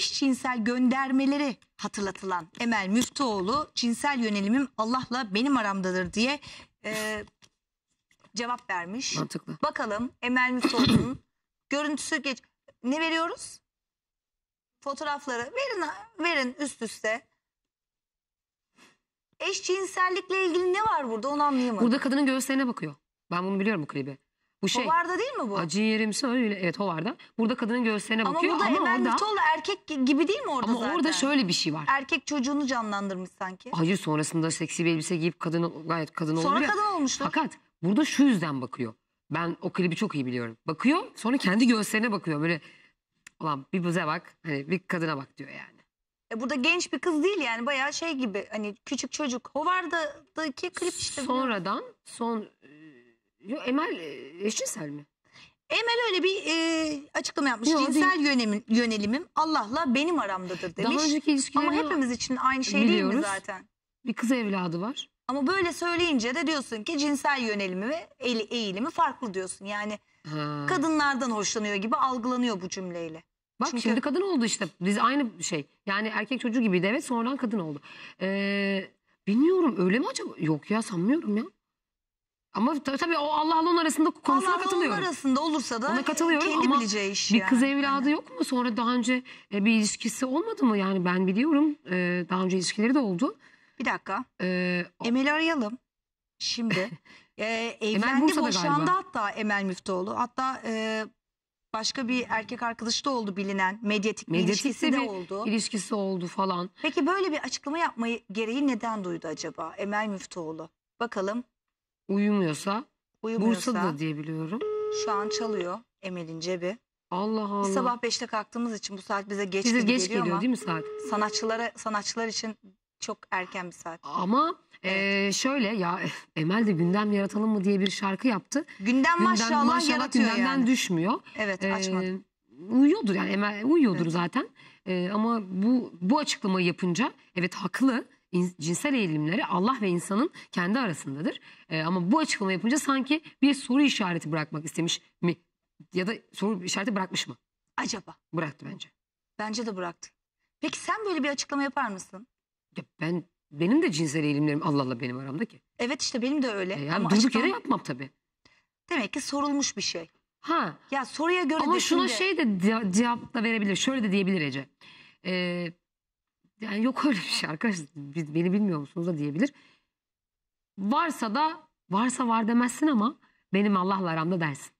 eşcinsel göndermeleri hatırlatılan Emel Müftüoğlu cinsel yönelimim Allah'la benim aramdadır diye e, cevap vermiş. Mantıklı. Bakalım Emel Müftüoğlu'nun görüntüsü geç. Ne veriyoruz? Fotoğrafları verin verin üst üste. Eşcinsellikle ilgili ne var burada onu anlayamadım. Burada kadının göğüslerine bakıyor. Ben bunu biliyorum bu klibi. Bu şey. Hovarda değil mi bu? Acı yerimsi öyle. Evet Hovarda. Burada kadının göğsüne bakıyor. Ama burada ama orada, Mütoğlu erkek gibi değil mi orada ama zaten? Ama orada şöyle bir şey var. Erkek çocuğunu canlandırmış sanki. Hayır sonrasında seksi bir elbise giyip kadın gayet kadın oluyor. Sonra kadın olmuştur. Fakat burada şu yüzden bakıyor. Ben o klibi çok iyi biliyorum. Bakıyor sonra kendi göğsüne bakıyor. Böyle ulan bir buze bak hani bir kadına bak diyor yani. E, burada genç bir kız değil yani bayağı şey gibi hani küçük çocuk. Hovarda'daki klip işte. Sonradan son Yo, Emel e, eşcinsel mi? Emel öyle bir e, açıklama yapmış. Yok, Cinsel yönelim, yönelimim Allah'la benim aramdadır demiş. Daha önceki Ama hepimiz için aynı şey değil mi zaten? bir kız evladı var. Ama böyle söyleyince de diyorsun ki cinsel yönelimi ve eğilimi farklı diyorsun. Yani Ha. kadınlardan hoşlanıyor gibi algılanıyor bu cümleyle. Bak Çünkü- şimdi kadın oldu işte. Biz aynı şey. Yani erkek çocuğu gibiydi evet sonradan kadın oldu. Ee, bilmiyorum öyle mi acaba? Yok ya sanmıyorum ya. Ama tabii, tabii o Allah'la onun arasında konusuna Allah'la katılıyorum. onun arasında olursa da Ona katılıyorum kendi ama bileceği iş bir yani. kız evladı Yani. yok mu? Sonra daha önce e, bir ilişkisi olmadı mı? Yani ben biliyorum e, daha önce ilişkileri de oldu. Bir dakika. E, Emel'i arayalım. Şimdi. Ee, evlendi Emel boşandı galiba. hatta Emel Müftüoğlu. Hatta e, başka bir erkek arkadaşı da oldu bilinen. Medyatik, bir ilişkisi de, bir oldu. ilişkisi oldu falan. Peki böyle bir açıklama yapmayı gereği neden duydu acaba Emel Müftüoğlu? Bakalım Uyumuyorsa. Uyumuyorsa Bursa'da diye biliyorum. şu an çalıyor Emel'in cebi. Allah Allah. Biz sabah 5'te kalktığımız için bu saat bize geç Size geç geliyor, geliyor ama değil mi saat? sanatçılara sanatçılar için çok erken bir saat. Ama eee, şöyle ya Emel de gündem yaratalım mı diye bir şarkı yaptı. Gündem, maşallah, yaratıyor gündemden yani. düşmüyor. Evet Açmadı. Ee, uyuyordur yani Emel uyuyordur zaten. Ee, ama bu bu açıklamayı yapınca evet haklı cinsel eğilimleri Allah ve insanın kendi arasındadır. E, ama bu açıklama yapınca sanki bir soru işareti bırakmak istemiş mi? Ya da soru işareti bırakmış mı? Acaba? Bıraktı bence. Bence de bıraktı. Peki sen böyle bir açıklama yapar mısın? Ya ben benim de cinsel eğilimlerim Allah Allah benim aramda ki. Evet işte benim de öyle. E yani ama açıklama... yapmam tabii. Demek ki sorulmuş bir şey. Ha. Ya soruya göre Ama şuna şimdi... şey de cevap da verebilir. Şöyle de diyebilir Ece. Ee, yani yok öyle bir şey arkadaşlar. beni bilmiyor musunuz da diyebilir. Varsa da varsa var demezsin ama benim Allah'la aramda dersin.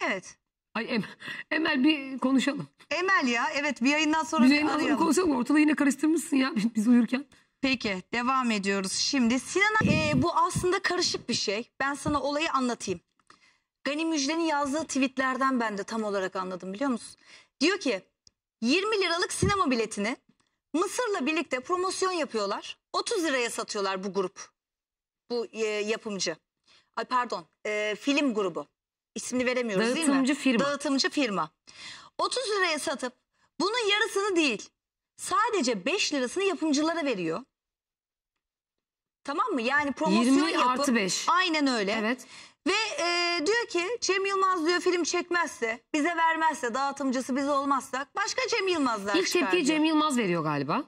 Evet. Ay Emel, Emel bir konuşalım. Emel ya evet bir yayından sonra Biz bir arayalım. konuşalım ortalığı yine karıştırmışsın ya biz- uyurken. Peki devam ediyoruz şimdi. Sinan'a Ee, bu aslında karışık bir şey. Ben sana olayı anlatayım. Gani Müjde'nin yazdığı tweetlerden ben de tam olarak anladım biliyor musun? Diyor ki 20 liralık sinema biletini Mısır'la birlikte promosyon yapıyorlar. 30 liraya satıyorlar bu grup. Bu e, yapımcı. Ay pardon, e, film grubu. İsmini veremiyoruz Dağıtımcı değil mi? firma. Dağıtımcı firma. 30 liraya satıp bunun yarısını değil, sadece 5 lirasını yapımcılara veriyor. Tamam mı? Yani promosyon 20 yapıp, artı 5. Aynen öyle. Evet. Ve e, diyor ki Cem Yılmaz diyor film çekmezse, bize vermezse, dağıtımcısı biz olmazsak başka Cem Yılmazlar İlk çıkar tepkiyi Cem Yılmaz veriyor galiba.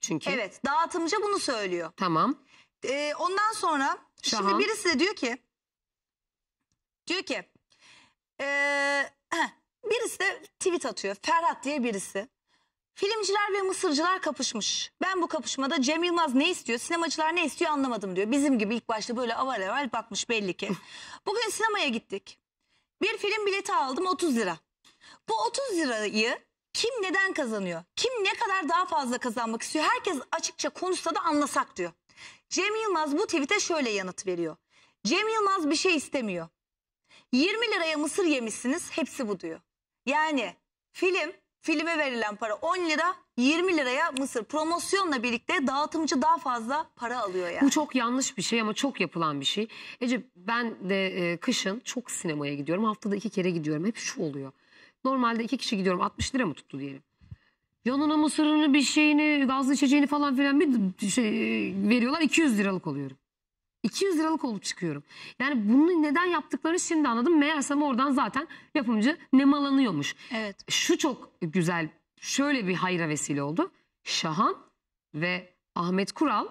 Çünkü. Evet dağıtımcı bunu söylüyor. Tamam. E, ondan sonra Şahan. şimdi birisi de diyor ki diyor ki e, heh, birisi de tweet atıyor. Ferhat diye birisi. Filmciler ve Mısırcılar kapışmış. Ben bu kapışmada Cem Yılmaz ne istiyor, sinemacılar ne istiyor anlamadım diyor. Bizim gibi ilk başta böyle aval aval bakmış belli ki. Bugün sinemaya gittik. Bir film bileti aldım 30 lira. Bu 30 lirayı kim neden kazanıyor? Kim ne kadar daha fazla kazanmak istiyor? Herkes açıkça konuşsa da anlasak diyor. Cem Yılmaz bu tweet'e şöyle yanıt veriyor. Cem Yılmaz bir şey istemiyor. 20 liraya mısır yemişsiniz hepsi bu diyor. Yani film filme verilen para 10 lira 20 liraya Mısır promosyonla birlikte dağıtımcı daha fazla para alıyor yani. Bu çok yanlış bir şey ama çok yapılan bir şey. Ece ben de e, kışın çok sinemaya gidiyorum. Haftada iki kere gidiyorum. Hep şu oluyor. Normalde iki kişi gidiyorum 60 lira mı tuttu diyelim. Yanına mısırını bir şeyini gazlı içeceğini falan filan bir şey e, veriyorlar 200 liralık oluyorum. 200 liralık olup çıkıyorum. Yani bunu neden yaptıklarını şimdi anladım. Meğersem oradan zaten yapımcı nemalanıyormuş. Evet. Şu çok güzel şöyle bir hayra vesile oldu. Şahan ve Ahmet Kural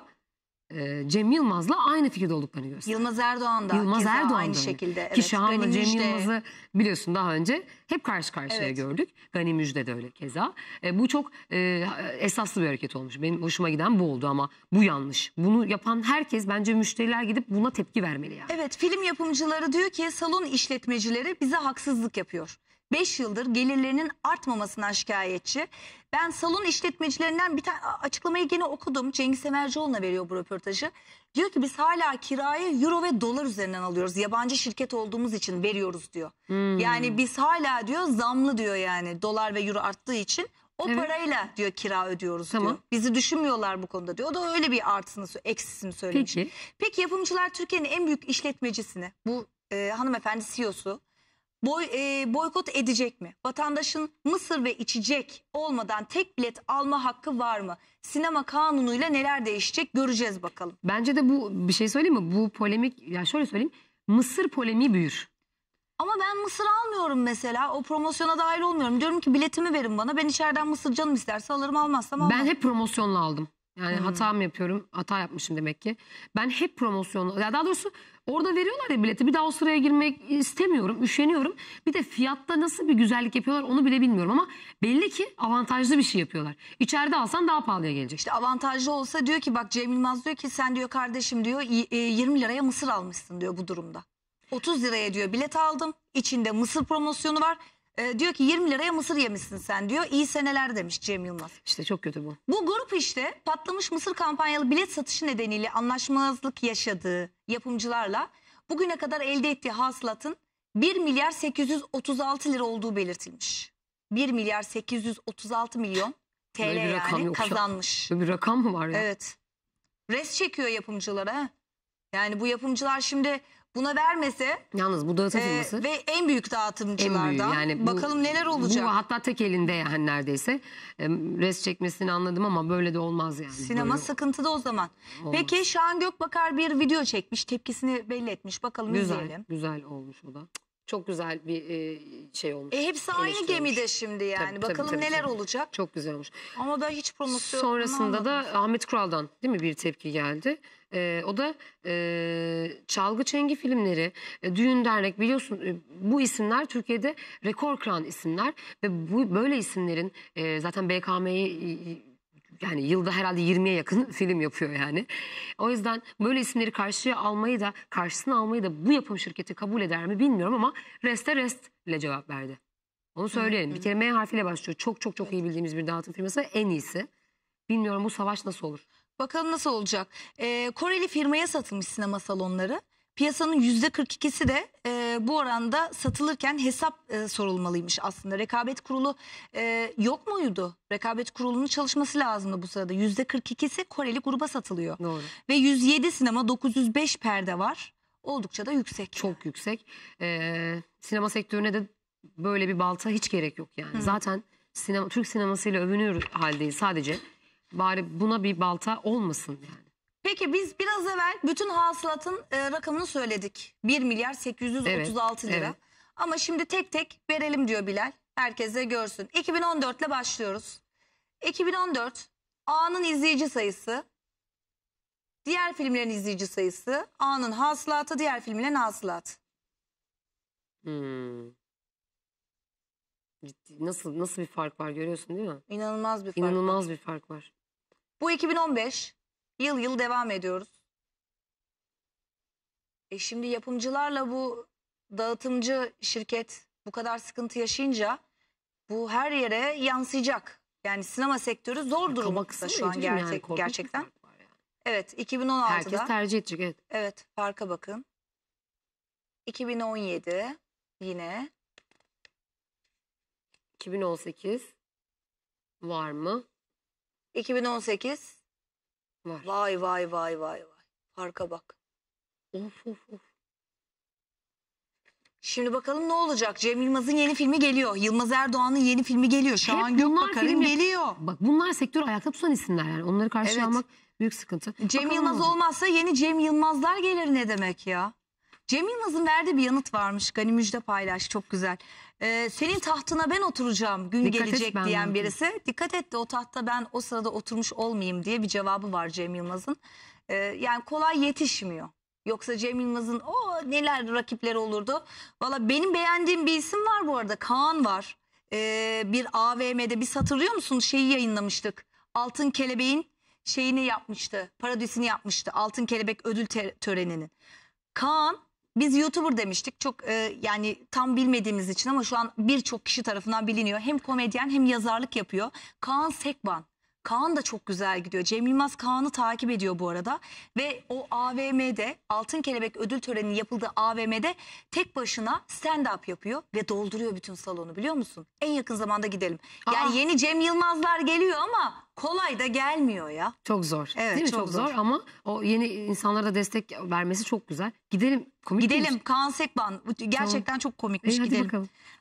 ee, Cem Yılmaz'la aynı fikirde olduklarını gösteriyor. Yılmaz Erdoğan da Yılmaz Erdoğan aynı şekilde. Evet, Ki Şahan'la Cem Yılmaz'ı biliyorsun daha önce hep karşı karşıya evet. gördük. Gani Müjde de öyle keza. E, bu çok e, esaslı bir hareket olmuş. Benim hoşuma giden bu oldu ama bu yanlış. Bunu yapan herkes bence müşteriler gidip buna tepki vermeli yani. Evet film yapımcıları diyor ki salon işletmecileri bize haksızlık yapıyor. 5 yıldır gelirlerinin artmamasından şikayetçi. Ben salon işletmecilerinden bir tane açıklamayı yine okudum. Cengiz Emercioğlu'na veriyor bu röportajı. Diyor ki biz hala kirayı euro ve dolar üzerinden alıyoruz. Yabancı şirket olduğumuz için veriyoruz diyor. Hmm. Yani biz hala diyor zamlı diyor yani dolar ve euro arttığı için. O evet. parayla diyor kira ödüyoruz tamam. diyor. Bizi düşünmüyorlar bu konuda diyor. O da öyle bir artısını, eksisini söylemiş. Peki, Peki yapımcılar Türkiye'nin en büyük işletmecisini, bu e, hanımefendi CEO'su boy, e, boykot edecek mi? Vatandaşın mısır ve içecek olmadan tek bilet alma hakkı var mı? Sinema kanunuyla neler değişecek göreceğiz bakalım. Bence de bu bir şey söyleyeyim mi? Bu polemik ya şöyle söyleyeyim. Mısır polemiği büyür. Ama ben mısır almıyorum mesela. O promosyona dahil olmuyorum. Diyorum ki biletimi verin bana. Ben içeriden mısır canım isterse alırım almazsam almam. Ben hep promosyonla aldım. Yani hmm. hata mı yapıyorum? Hata yapmışım demek ki. Ben hep promosyonla... Ya daha doğrusu Orada veriyorlar ya bileti. Bir daha o sıraya girmek istemiyorum, üşeniyorum. Bir de fiyatta nasıl bir güzellik yapıyorlar onu bile bilmiyorum ama belli ki avantajlı bir şey yapıyorlar. İçeride alsan daha pahalıya gelecek. İşte avantajlı olsa diyor ki bak Cemil Yılmaz diyor ki sen diyor kardeşim diyor 20 e, liraya mısır almışsın diyor bu durumda. 30 liraya diyor bilet aldım. İçinde mısır promosyonu var. E, diyor ki 20 liraya mısır yemişsin sen diyor. İyi seneler demiş Cem Yılmaz. İşte çok kötü bu. Bu grup işte patlamış mısır kampanyalı bilet satışı nedeniyle anlaşmazlık yaşadığı yapımcılarla bugüne kadar elde ettiği hasılatın 1 milyar 836 lira olduğu belirtilmiş. 1 milyar 836 milyon TL bir yani kazanmış. Böyle bir rakam mı var ya? Evet. Res çekiyor yapımcılara. Yani bu yapımcılar şimdi buna vermese Yalnız bu dağıtı e, ve en büyük en büyüğü. dağıtımcılardan Yani bu- bakalım neler olacak. Bu hatta tek elinde yani neredeyse. E, Res çekmesini anladım ama böyle de olmaz yani. Sinema Böyle- sıkıntıda o zaman. Peki Şahan Gökbakar bir video çekmiş, tepkisini belli etmiş. Bakalım Güzel, izleyelim. güzel olmuş o da. Çok güzel bir e, şey olmuş. E hepsi aynı gemide şimdi yani. Tabii, Bakalım tabii, neler tabii. olacak. Çok güzel olmuş. Ama ben hiç promosyon Sonrasında da Ahmet Kural'dan değil mi bir tepki geldi. Ee, o da e, çalgı çengi filmleri, e, düğün dernek biliyorsun e, bu isimler Türkiye'de rekor kıran isimler ve bu böyle isimlerin e, zaten BKM'yi yani yılda herhalde 20'ye yakın film yapıyor yani. O yüzden böyle isimleri karşıya almayı da karşısına almayı da bu yapım şirketi kabul eder mi bilmiyorum ama reste rest ile cevap verdi. Onu söyleyelim. Evet, bir kere M harfiyle başlıyor. Çok çok çok iyi bildiğimiz bir dağıtım firması en iyisi. Bilmiyorum bu savaş nasıl olur? Bakalım nasıl olacak. Ee, Koreli firmaya satılmış sinema salonları. Piyasanın %42'si de e, bu oranda satılırken hesap e, sorulmalıymış aslında. Rekabet kurulu e, yok muydu? Rekabet kurulunun çalışması lazımdı bu sırada. %42'si Koreli gruba satılıyor. Doğru. Ve 107 sinema 905 perde var. Oldukça da yüksek. Çok yüksek. Ee, sinema sektörüne de böyle bir balta hiç gerek yok yani. Hı. Zaten sinema, Türk sinemasıyla övünür haldeyiz sadece. Bari buna bir balta olmasın yani. Peki biz biraz evvel bütün hasılatın e, rakamını söyledik. 1 milyar 836 lira. evet. Ama şimdi tek tek verelim diyor Bilal. Herkes de görsün. 2014 ile başlıyoruz. 2014 A'nın izleyici sayısı, diğer filmlerin izleyici sayısı, A'nın hasılatı, diğer filmlerin hasılatı. Hmm. Ciddi. Nasıl nasıl bir fark var görüyorsun değil mi? İnanılmaz bir fark. İnanılmaz bir fark var. Bu 2015. Yıl yıl devam ediyoruz. E şimdi yapımcılarla bu dağıtımcı şirket bu kadar sıkıntı yaşayınca bu her yere yansıyacak. Yani sinema sektörü zor durumda şu an gerçek, yani, gerçekten. Evet 2016'da. Herkes tercih edecek evet. Evet farka bakın. 2017 yine. 2018 var mı? 2018 var. Vay vay vay vay vay. Farka bak. Of of of. Şimdi bakalım ne olacak? Cem Yılmaz'ın yeni filmi geliyor. Yılmaz Erdoğan'ın yeni filmi geliyor. Şu Şahan Gökbakar'ın geliyor. Bak bunlar sektör ayakta tutan isimler yani. Onları karşılamak Evet. büyük sıkıntı. Cem Bakalım Yılmaz olacak? olmazsa yeni Cem Yılmazlar gelir ne demek ya? Cem Yılmaz'ın verdiği bir yanıt varmış. Gani Müjde paylaş çok güzel. Ee, senin tahtına ben oturacağım gün Dikkat gelecek diyen birisi. Oturayım. Dikkat et de o tahtta ben o sırada oturmuş olmayayım diye bir cevabı var Cem Yılmaz'ın. Ee, yani kolay yetişmiyor. Yoksa Cem Yılmaz'ın o neler rakipleri olurdu. Valla benim beğendiğim bir isim var bu arada. Kaan var. Ee, bir AVM'de bir hatırlıyor musun şeyi yayınlamıştık. Altın Kelebeğin şeyini yapmıştı. paradisini yapmıştı. Altın Kelebek ödül töreninin. Kaan biz YouTuber demiştik çok e, yani tam bilmediğimiz için ama şu an birçok kişi tarafından biliniyor. Hem komedyen hem yazarlık yapıyor. Kaan Sekban. Kaan da çok güzel gidiyor. Cem Yılmaz Kaan'ı takip ediyor bu arada. Ve o AVM'de Altın Kelebek ödül töreninin yapıldığı AVM'de tek başına stand-up yapıyor ve dolduruyor bütün salonu biliyor musun? En yakın zamanda gidelim. Yani yeni Cem Yılmazlar geliyor ama kolay da gelmiyor ya. Çok zor. Evet, Değil mi? Çok, çok zor. ama o yeni insanlara da destek vermesi çok güzel. Gidelim. Komik Gidelim Kaan Sekban. Gerçekten çok komikmiş. E, hadi gidelim. bakalım.